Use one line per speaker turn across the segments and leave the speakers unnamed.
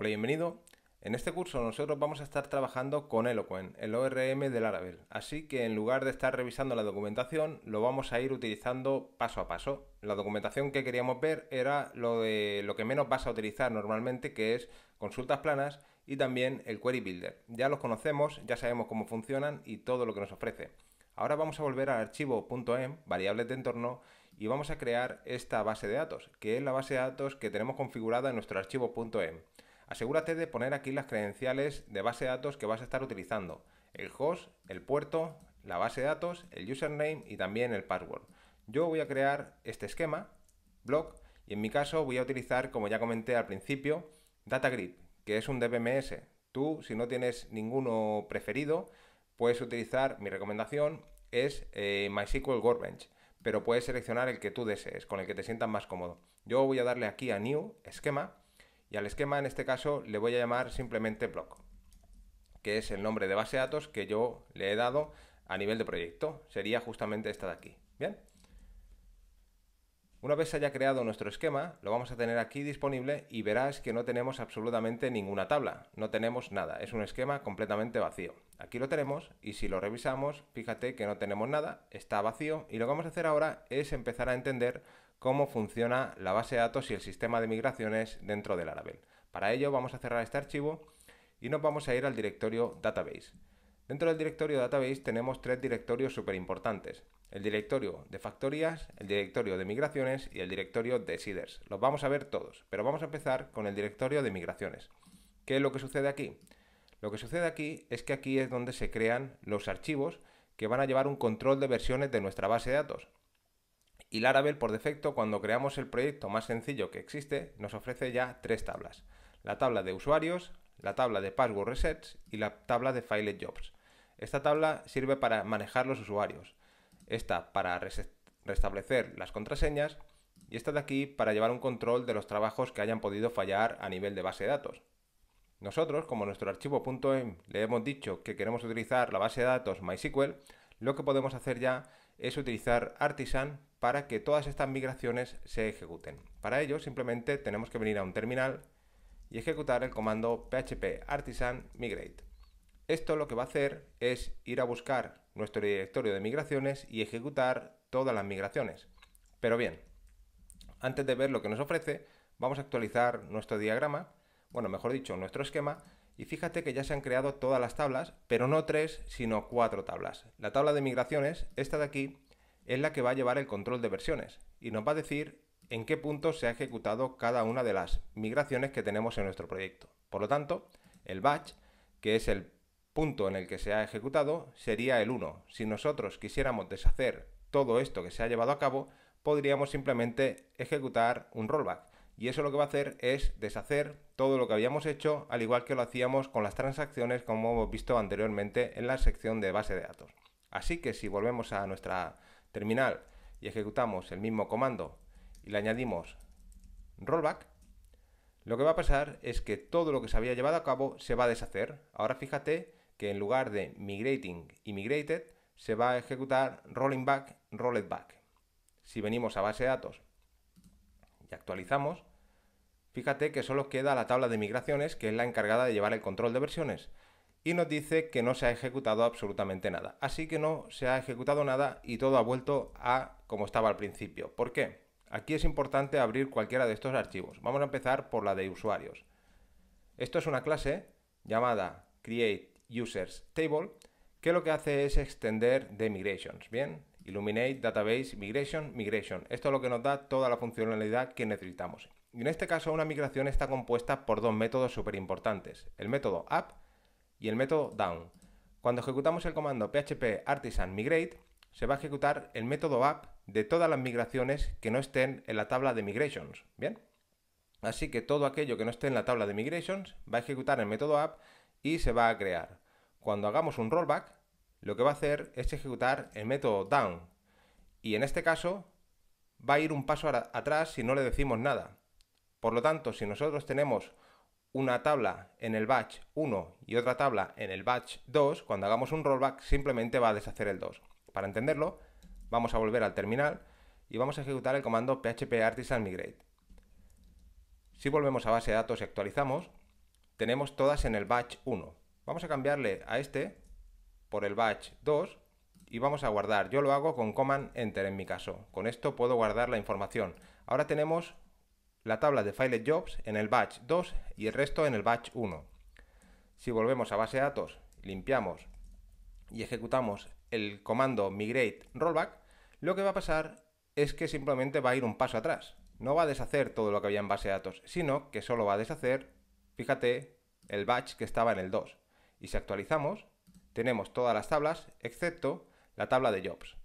Hola, bienvenido. En este curso nosotros vamos a estar trabajando con Eloquent, el ORM del Laravel, así que en lugar de estar revisando la documentación, lo vamos a ir utilizando paso a paso. La documentación que queríamos ver era lo de lo que menos vas a utilizar normalmente, que es consultas planas y también el Query Builder. Ya los conocemos, ya sabemos cómo funcionan y todo lo que nos ofrece. Ahora vamos a volver al archivo em, variables de entorno, y vamos a crear esta base de datos, que es la base de datos que tenemos configurada en nuestro archivo em. Asegúrate de poner aquí las credenciales de base de datos que vas a estar utilizando, el host, el puerto, la base de datos, el username y también el password. Yo voy a crear este esquema, blog, y en mi caso voy a utilizar, como ya comenté al principio, DataGrid, que es un DBMS. Tú, si no tienes ninguno preferido, puedes utilizar, mi recomendación es eh, MySQL Workbench, pero puedes seleccionar el que tú desees, con el que te sientas más cómodo. Yo voy a darle aquí a New, esquema, y al esquema, en este caso, le voy a llamar simplemente block, que es el nombre de base de datos que yo le he dado a nivel de proyecto. Sería justamente esta de aquí. Bien. Una vez se haya creado nuestro esquema, lo vamos a tener aquí disponible y verás que no tenemos absolutamente ninguna tabla, no tenemos nada, es un esquema completamente vacío. Aquí lo tenemos y si lo revisamos, fíjate que no tenemos nada, está vacío y lo que vamos a hacer ahora es empezar a entender cómo funciona la base de datos y el sistema de migraciones dentro del Laravel. Para ello vamos a cerrar este archivo y nos vamos a ir al directorio Database. Dentro del directorio Database tenemos tres directorios súper importantes. El directorio de factorías, el directorio de migraciones y el directorio de seeders. Los vamos a ver todos, pero vamos a empezar con el directorio de migraciones. ¿Qué es lo que sucede aquí? Lo que sucede aquí es que aquí es donde se crean los archivos que van a llevar un control de versiones de nuestra base de datos y Laravel por defecto cuando creamos el proyecto más sencillo que existe nos ofrece ya tres tablas. La tabla de usuarios, la tabla de password resets y la tabla de file jobs. Esta tabla sirve para manejar los usuarios, esta para restablecer las contraseñas y esta de aquí para llevar un control de los trabajos que hayan podido fallar a nivel de base de datos. Nosotros, como nuestro archivo .env, em, le hemos dicho que queremos utilizar la base de datos MySQL, lo que podemos hacer ya es utilizar Artisan para que todas estas migraciones se ejecuten. Para ello simplemente tenemos que venir a un terminal y ejecutar el comando php artisan migrate. Esto lo que va a hacer es ir a buscar nuestro directorio de migraciones y ejecutar todas las migraciones. Pero bien, antes de ver lo que nos ofrece, vamos a actualizar nuestro diagrama, bueno, mejor dicho, nuestro esquema, y fíjate que ya se han creado todas las tablas, pero no tres, sino cuatro tablas. La tabla de migraciones, esta de aquí, es la que va a llevar el control de versiones y nos va a decir en qué punto se ha ejecutado cada una de las migraciones que tenemos en nuestro proyecto. Por lo tanto, el batch, que es el punto en el que se ha ejecutado, sería el 1. Si nosotros quisiéramos deshacer todo esto que se ha llevado a cabo, podríamos simplemente ejecutar un rollback. Y eso lo que va a hacer es deshacer todo lo que habíamos hecho, al igual que lo hacíamos con las transacciones como hemos visto anteriormente en la sección de base de datos. Así que si volvemos a nuestra terminal y ejecutamos el mismo comando y le añadimos rollback, lo que va a pasar es que todo lo que se había llevado a cabo se va a deshacer. Ahora fíjate que en lugar de migrating y migrated se va a ejecutar rolling back, rolled back. Si venimos a base de datos y actualizamos, fíjate que solo queda la tabla de migraciones que es la encargada de llevar el control de versiones y nos dice que no se ha ejecutado absolutamente nada. Así que no se ha ejecutado nada y todo ha vuelto a como estaba al principio. ¿Por qué? Aquí es importante abrir cualquiera de estos archivos. Vamos a empezar por la de usuarios. Esto es una clase llamada createUsersTable que lo que hace es extender de migrations, ¿bien? Illuminate database migration migration. Esto es lo que nos da toda la funcionalidad que necesitamos. Y en este caso una migración está compuesta por dos métodos súper importantes, el método app y el método down. Cuando ejecutamos el comando php artisan migrate, se va a ejecutar el método up de todas las migraciones que no estén en la tabla de migrations, ¿bien? Así que todo aquello que no esté en la tabla de migrations va a ejecutar el método up y se va a crear. Cuando hagamos un rollback, lo que va a hacer es ejecutar el método down. Y en este caso va a ir un paso atrás si no le decimos nada. Por lo tanto, si nosotros tenemos una tabla en el batch 1 y otra tabla en el batch 2, cuando hagamos un rollback simplemente va a deshacer el 2. Para entenderlo, vamos a volver al terminal y vamos a ejecutar el comando php artisan migrate. Si volvemos a base de datos y actualizamos, tenemos todas en el batch 1. Vamos a cambiarle a este por el batch 2 y vamos a guardar. Yo lo hago con command enter en mi caso. Con esto puedo guardar la información. Ahora tenemos la tabla de File Jobs en el batch 2 y el resto en el batch 1. Si volvemos a base de datos, limpiamos y ejecutamos el comando migrate rollback, lo que va a pasar es que simplemente va a ir un paso atrás. No va a deshacer todo lo que había en base de datos, sino que solo va a deshacer, fíjate, el batch que estaba en el 2. Y si actualizamos, tenemos todas las tablas excepto la tabla de jobs.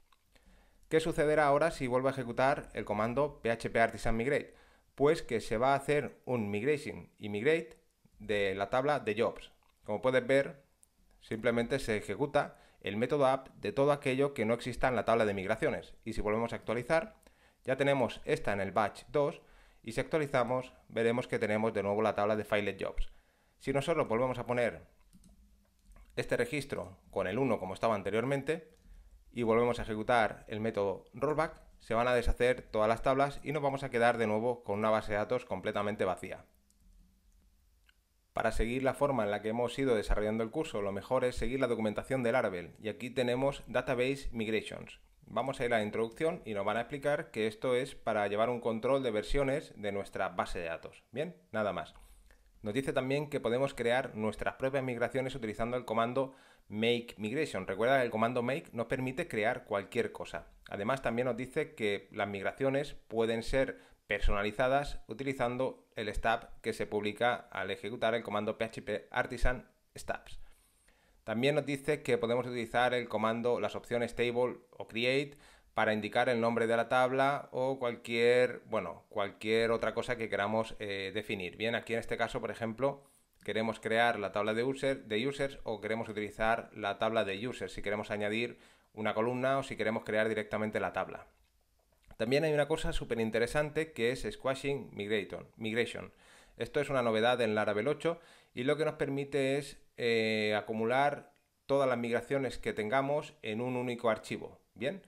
¿Qué sucederá ahora si vuelvo a ejecutar el comando php artisan migrate? pues que se va a hacer un migration y migrate de la tabla de jobs. Como puedes ver, simplemente se ejecuta el método app de todo aquello que no exista en la tabla de migraciones. Y si volvemos a actualizar, ya tenemos esta en el batch 2 y si actualizamos veremos que tenemos de nuevo la tabla de file jobs. Si nosotros volvemos a poner este registro con el 1 como estaba anteriormente y volvemos a ejecutar el método rollback, se van a deshacer todas las tablas y nos vamos a quedar de nuevo con una base de datos completamente vacía. Para seguir la forma en la que hemos ido desarrollando el curso, lo mejor es seguir la documentación del Laravel y aquí tenemos Database Migrations. Vamos a ir a la introducción y nos van a explicar que esto es para llevar un control de versiones de nuestra base de datos. Bien, nada más. Nos dice también que podemos crear nuestras propias migraciones utilizando el comando make migration. Recuerda que el comando make nos permite crear cualquier cosa. Además, también nos dice que las migraciones pueden ser personalizadas utilizando el stab que se publica al ejecutar el comando php artisan stabs. También nos dice que podemos utilizar el comando, las opciones table o create para indicar el nombre de la tabla o cualquier, bueno, cualquier otra cosa que queramos eh, definir. Bien, aquí en este caso, por ejemplo, queremos crear la tabla de, user, de users o queremos utilizar la tabla de users si queremos añadir una columna o si queremos crear directamente la tabla. También hay una cosa súper interesante que es Squashing Migration. Esto es una novedad en Laravel 8 y lo que nos permite es eh, acumular todas las migraciones que tengamos en un único archivo. Bien,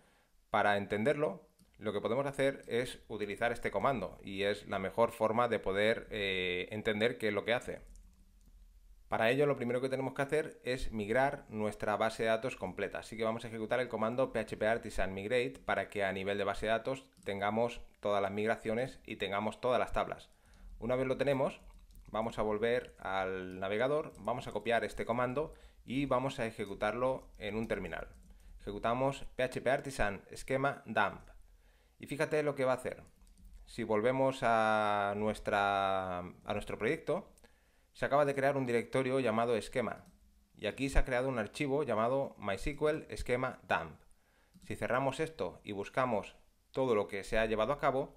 para entenderlo, lo que podemos hacer es utilizar este comando y es la mejor forma de poder eh, entender qué es lo que hace. Para ello lo primero que tenemos que hacer es migrar nuestra base de datos completa, así que vamos a ejecutar el comando php artisan migrate para que a nivel de base de datos tengamos todas las migraciones y tengamos todas las tablas. Una vez lo tenemos, vamos a volver al navegador, vamos a copiar este comando y vamos a ejecutarlo en un terminal. Ejecutamos php artisan esquema dump y fíjate lo que va a hacer. Si volvemos a, nuestra, a nuestro proyecto, se acaba de crear un directorio llamado esquema y aquí se ha creado un archivo llamado MySQL esquema dump. Si cerramos esto y buscamos todo lo que se ha llevado a cabo,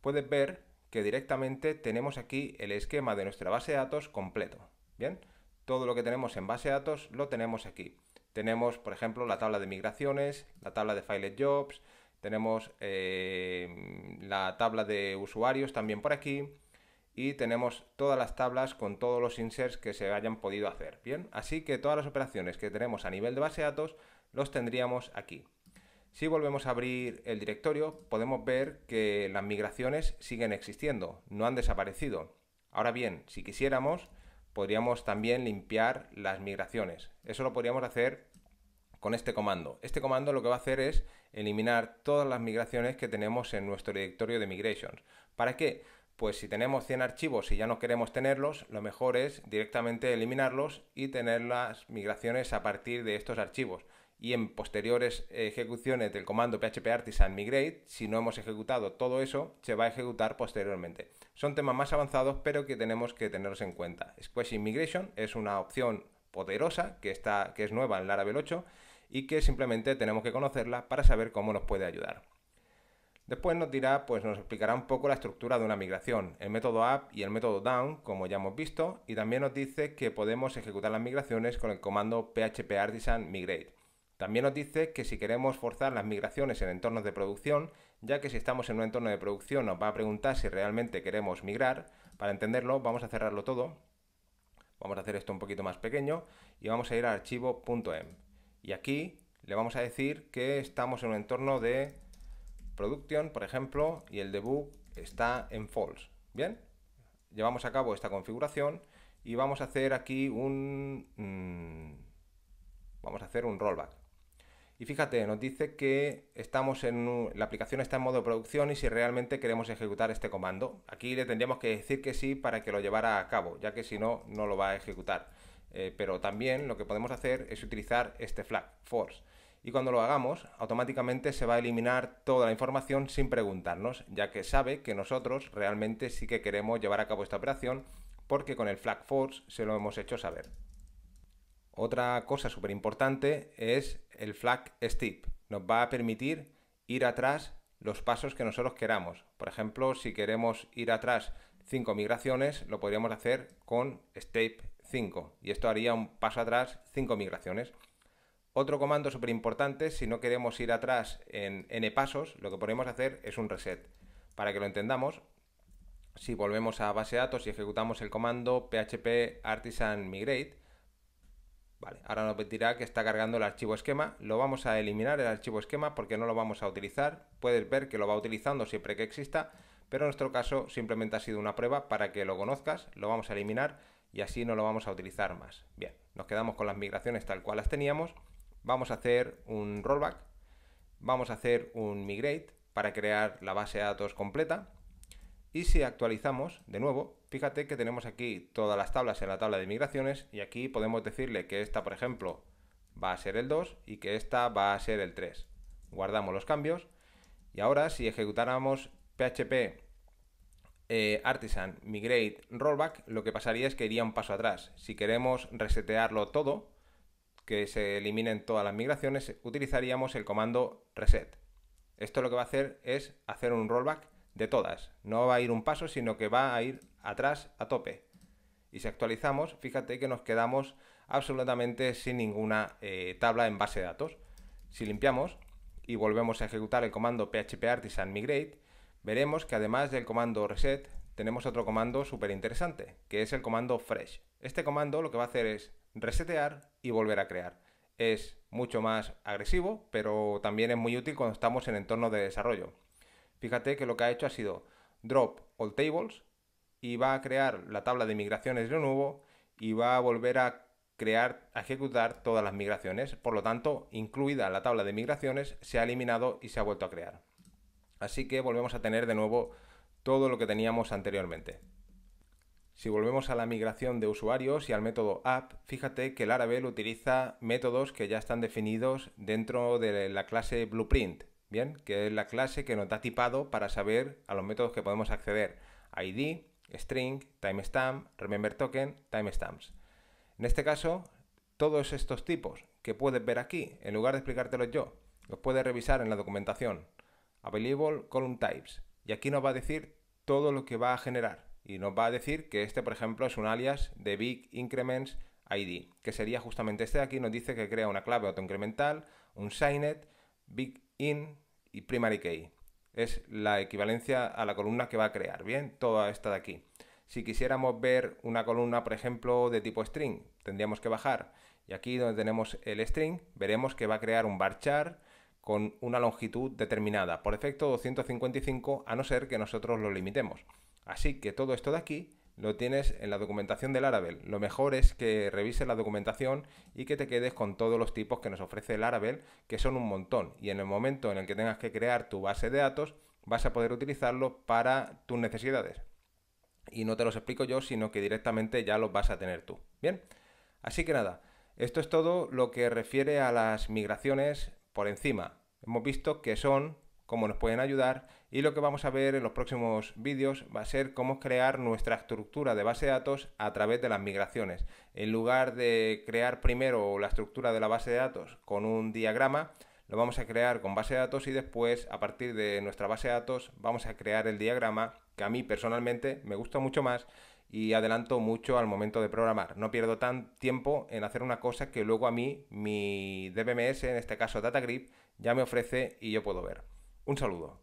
puedes ver que directamente tenemos aquí el esquema de nuestra base de datos completo. Bien, todo lo que tenemos en base de datos lo tenemos aquí. Tenemos, por ejemplo, la tabla de migraciones, la tabla de file jobs, tenemos eh, la tabla de usuarios también por aquí, y tenemos todas las tablas con todos los inserts que se hayan podido hacer. Bien, así que todas las operaciones que tenemos a nivel de base de datos los tendríamos aquí. Si volvemos a abrir el directorio, podemos ver que las migraciones siguen existiendo, no han desaparecido. Ahora bien, si quisiéramos, podríamos también limpiar las migraciones. Eso lo podríamos hacer con este comando. Este comando lo que va a hacer es eliminar todas las migraciones que tenemos en nuestro directorio de migrations. ¿Para qué? pues si tenemos 100 archivos y ya no queremos tenerlos, lo mejor es directamente eliminarlos y tener las migraciones a partir de estos archivos. Y en posteriores ejecuciones del comando php artisan migrate, si no hemos ejecutado todo eso, se va a ejecutar posteriormente. Son temas más avanzados, pero que tenemos que tenerlos en cuenta. Squash Migration es una opción poderosa que, está, que es nueva en Laravel 8 y que simplemente tenemos que conocerla para saber cómo nos puede ayudar. Después nos dirá, pues nos explicará un poco la estructura de una migración, el método up y el método down, como ya hemos visto, y también nos dice que podemos ejecutar las migraciones con el comando php artisan migrate. También nos dice que si queremos forzar las migraciones en entornos de producción, ya que si estamos en un entorno de producción nos va a preguntar si realmente queremos migrar, para entenderlo vamos a cerrarlo todo, vamos a hacer esto un poquito más pequeño y vamos a ir a archivo.m. Em. Y aquí le vamos a decir que estamos en un entorno de production, por ejemplo, y el debug está en false. Bien, llevamos a cabo esta configuración y vamos a hacer aquí un... Mm, vamos a hacer un rollback. Y fíjate, nos dice que estamos en la aplicación está en modo producción y si realmente queremos ejecutar este comando. Aquí le tendríamos que decir que sí para que lo llevara a cabo, ya que si no, no lo va a ejecutar. Eh, pero también lo que podemos hacer es utilizar este flag, force y cuando lo hagamos, automáticamente se va a eliminar toda la información sin preguntarnos, ya que sabe que nosotros realmente sí que queremos llevar a cabo esta operación porque con el flag force se lo hemos hecho saber. Otra cosa súper importante es el flag step. Nos va a permitir ir atrás los pasos que nosotros queramos. Por ejemplo, si queremos ir atrás 5 migraciones, lo podríamos hacer con step 5 y esto haría un paso atrás 5 migraciones. Otro comando súper importante, si no queremos ir atrás en n pasos, lo que podemos hacer es un reset. Para que lo entendamos, si volvemos a base de datos y ejecutamos el comando php artisan migrate, ahora nos dirá que está cargando el archivo esquema. Lo vamos a eliminar el archivo esquema porque no lo vamos a utilizar. Puedes ver que lo va utilizando siempre que exista, pero en nuestro caso simplemente ha sido una prueba para que lo conozcas. Lo vamos a eliminar y así no lo vamos a utilizar más. Bien, nos quedamos con las migraciones tal cual las teníamos vamos a hacer un rollback, vamos a hacer un migrate para crear la base de datos completa. Y si actualizamos de nuevo, fíjate que tenemos aquí todas las tablas en la tabla de migraciones y aquí podemos decirle que esta, por ejemplo, va a ser el 2 y que esta va a ser el 3. Guardamos los cambios y ahora si ejecutáramos PHP eh, artisan migrate rollback, lo que pasaría es que iría un paso atrás. Si queremos resetearlo todo, que se eliminen todas las migraciones, utilizaríamos el comando reset. Esto lo que va a hacer es hacer un rollback de todas. No va a ir un paso, sino que va a ir atrás a tope. Y si actualizamos, fíjate que nos quedamos absolutamente sin ninguna eh, tabla en base de datos. Si limpiamos y volvemos a ejecutar el comando php artisan migrate, veremos que además del comando reset, tenemos otro comando súper interesante, que es el comando fresh. Este comando lo que va a hacer es resetear y volver a crear. Es mucho más agresivo, pero también es muy útil cuando estamos en entorno de desarrollo. Fíjate que lo que ha hecho ha sido drop all tables y va a crear la tabla de migraciones de nuevo y va a volver a crear, a ejecutar todas las migraciones. Por lo tanto, incluida la tabla de migraciones, se ha eliminado y se ha vuelto a crear. Así que volvemos a tener de nuevo todo lo que teníamos anteriormente. Si volvemos a la migración de usuarios y al método app, fíjate que el Laravel utiliza métodos que ya están definidos dentro de la clase Blueprint, ¿bien? Que es la clase que nos da tipado para saber a los métodos que podemos acceder. ID, string, timestamp, remember token, timestamps. En este caso, todos estos tipos que puedes ver aquí, en lugar de explicártelos yo, los puedes revisar en la documentación. Available column types. Y aquí nos va a decir todo lo que va a generar y nos va a decir que este, por ejemplo, es un alias de Big Increments ID, que sería justamente este de aquí, nos dice que crea una clave autoincremental, un signet, Big In y Primary Key. Es la equivalencia a la columna que va a crear, ¿bien? Toda esta de aquí. Si quisiéramos ver una columna, por ejemplo, de tipo string, tendríamos que bajar. Y aquí donde tenemos el string, veremos que va a crear un bar con una longitud determinada, por efecto 255, a no ser que nosotros lo limitemos. Así que todo esto de aquí lo tienes en la documentación del Laravel. Lo mejor es que revises la documentación y que te quedes con todos los tipos que nos ofrece el Laravel, que son un montón. Y en el momento en el que tengas que crear tu base de datos, vas a poder utilizarlo para tus necesidades. Y no te los explico yo, sino que directamente ya los vas a tener tú. Bien, así que nada, esto es todo lo que refiere a las migraciones por encima. Hemos visto que son cómo nos pueden ayudar y lo que vamos a ver en los próximos vídeos va a ser cómo crear nuestra estructura de base de datos a través de las migraciones. En lugar de crear primero la estructura de la base de datos con un diagrama, lo vamos a crear con base de datos y después a partir de nuestra base de datos vamos a crear el diagrama que a mí personalmente me gusta mucho más y adelanto mucho al momento de programar. No pierdo tan tiempo en hacer una cosa que luego a mí mi DBMS, en este caso DataGrip, ya me ofrece y yo puedo ver. Un saludo.